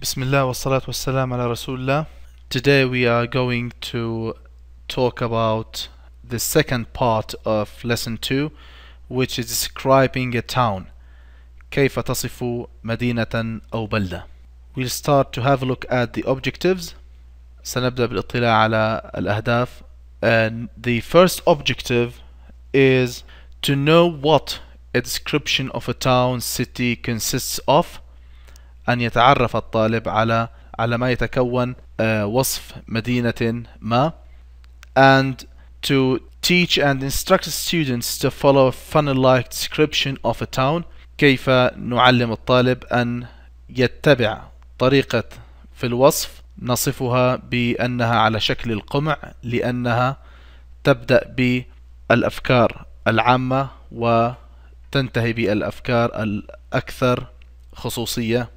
Bismillah wa salat wa salam ala Rasulullah. Today we are going to talk about the second part of lesson 2 which is describing a town. كيف تصف مدينة أو بلدة. We'll start to have a look at the objectives. سنبدأ بالاطلاع على الأهداف. And the first objective is to know what a description of a town city consists of أن يتعرف الطالب على على ما يتكون آه، وصف مدينة ما and to teach and instruct students to follow a funnel-like description of a town كيف نعلم الطالب أن يتبع طريقة في الوصف نصفها بأنها على شكل القمع لأنها تبدأ بالأفكار العامة وتنتهي بالأفكار الأكثر خصوصية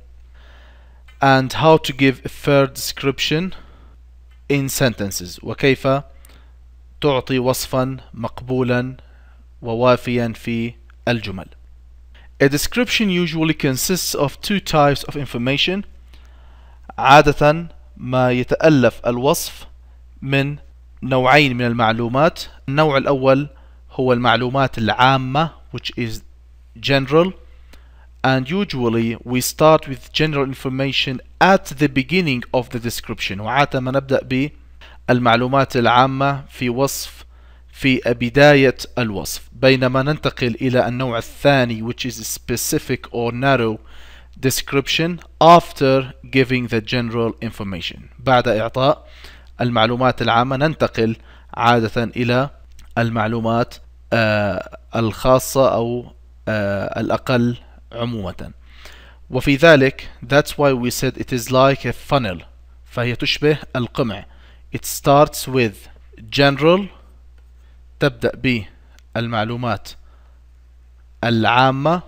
and how to give a fair description in sentences وكيف تعطي وصفا مقبولا ووافيا في الجمل A description usually consists of two types of information عادة ما يتألف الوصف من نوعين من المعلومات النوع الأول هو المعلومات العامة which is general and usually we start with general information at the beginning of the description وعادة ما نبدأ بالمعلومات العامة في وصف في بداية الوصف بينما ننتقل إلى النوع الثاني which is specific or narrow description after giving the general information بعد إعطاء المعلومات العامة ننتقل عادة إلى المعلومات الخاصة أو الأقل عموما وفي ذلك that's why we said it is like a funnel فهي تشبه القمع it starts with general تبدأ بالمعلومات العامة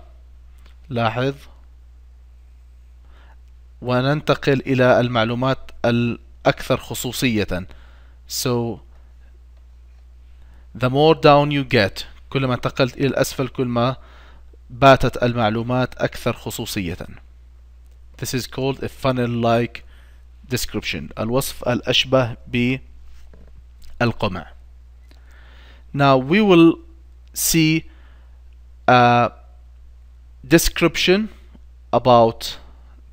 لاحظ وننتقل إلى المعلومات الأكثر خصوصية so the more down you get كلما انتقلت إلى الأسفل كلما ما باتت المعلومات أكثر خصوصية This is called a funnel-like description الوصف الأشبه بالقمع Now we will see a description about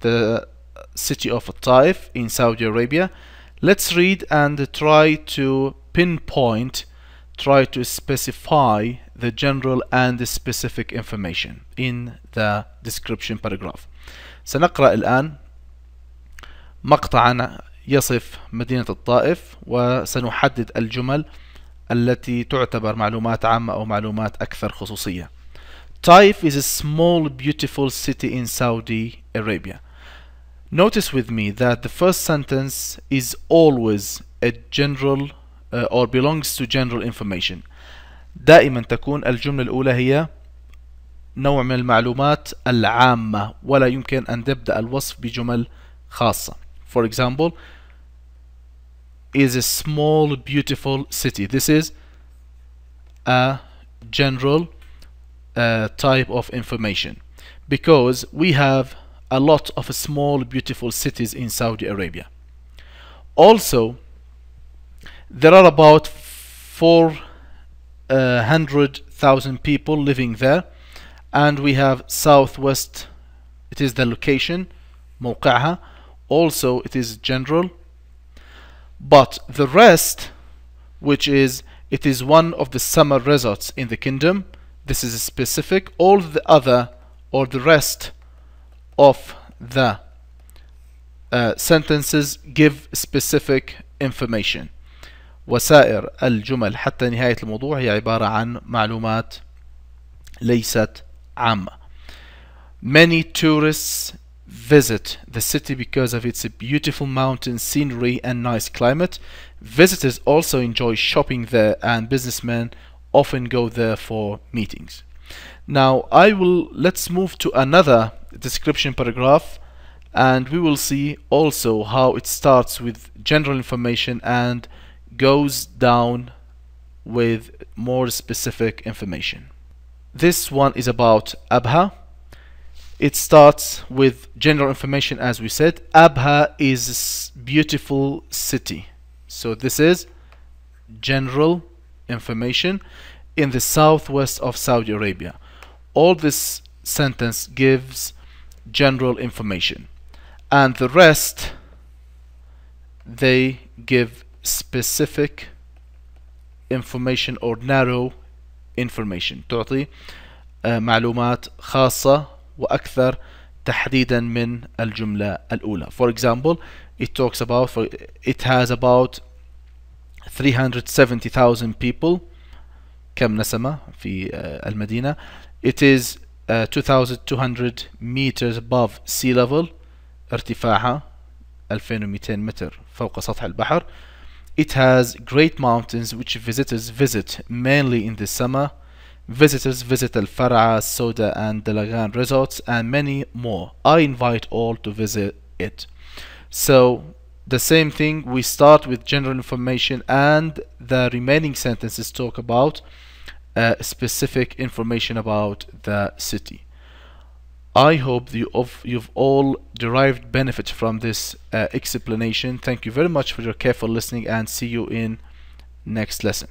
the city of Taif in Saudi Arabia. Let's read and try to pinpoint, try to specify the general and the specific information in the description paragraph سنقرأ الآن مقطعا يصف مدينة الطائف وسنحدد الجمل التي تعتبر معلومات عامة أو معلومات أكثر خصوصية Taif is a small beautiful city in Saudi Arabia Notice with me that the first sentence is always a general uh, or belongs to general information دائما تكون الجملة الأولى هي نوع من المعلومات العامة ولا يمكن أن تبدأ الوصف بجمل خاصة For example is a small beautiful city This is a general uh, type of information because we have a lot of small beautiful cities in Saudi Arabia also there are about four 100,000 people living there and we have southwest it is the location موقعها also it is general but the rest which is it is one of the summer resorts in the kingdom this is specific all the other or the rest of the uh, sentences give specific information وسائر الجمل حتى نهاية الموضوع هي عبارة عن معلومات ليست عامة Many tourists visit the city because of its beautiful mountain scenery and nice climate. Visitors also enjoy shopping there and businessmen often go there for meetings. Now I will let's move to another description paragraph and we will see also how it starts with general information and goes down with more specific information. This one is about Abha. It starts with general information as we said. Abha is beautiful city. So this is general information in the southwest of Saudi Arabia. All this sentence gives general information and the rest they give specific information or narrow information تعطي معلومات خاصة وأكثر تحديدا من الجملة الأولى for example it talks about for, it has about 370,000 people كم نسمة في المدينة it is uh, 2200 meters above sea level ارتفاعها 2200 متر فوق سطح البحر it has great mountains which visitors visit mainly in the summer. Visitors visit Al Far'a, Soda and Dalagan resorts and many more. I invite all to visit it. So the same thing we start with general information and the remaining sentences talk about uh, specific information about the city. I hope you've all derived benefit from this uh, explanation. Thank you very much for your careful listening and see you in next lesson.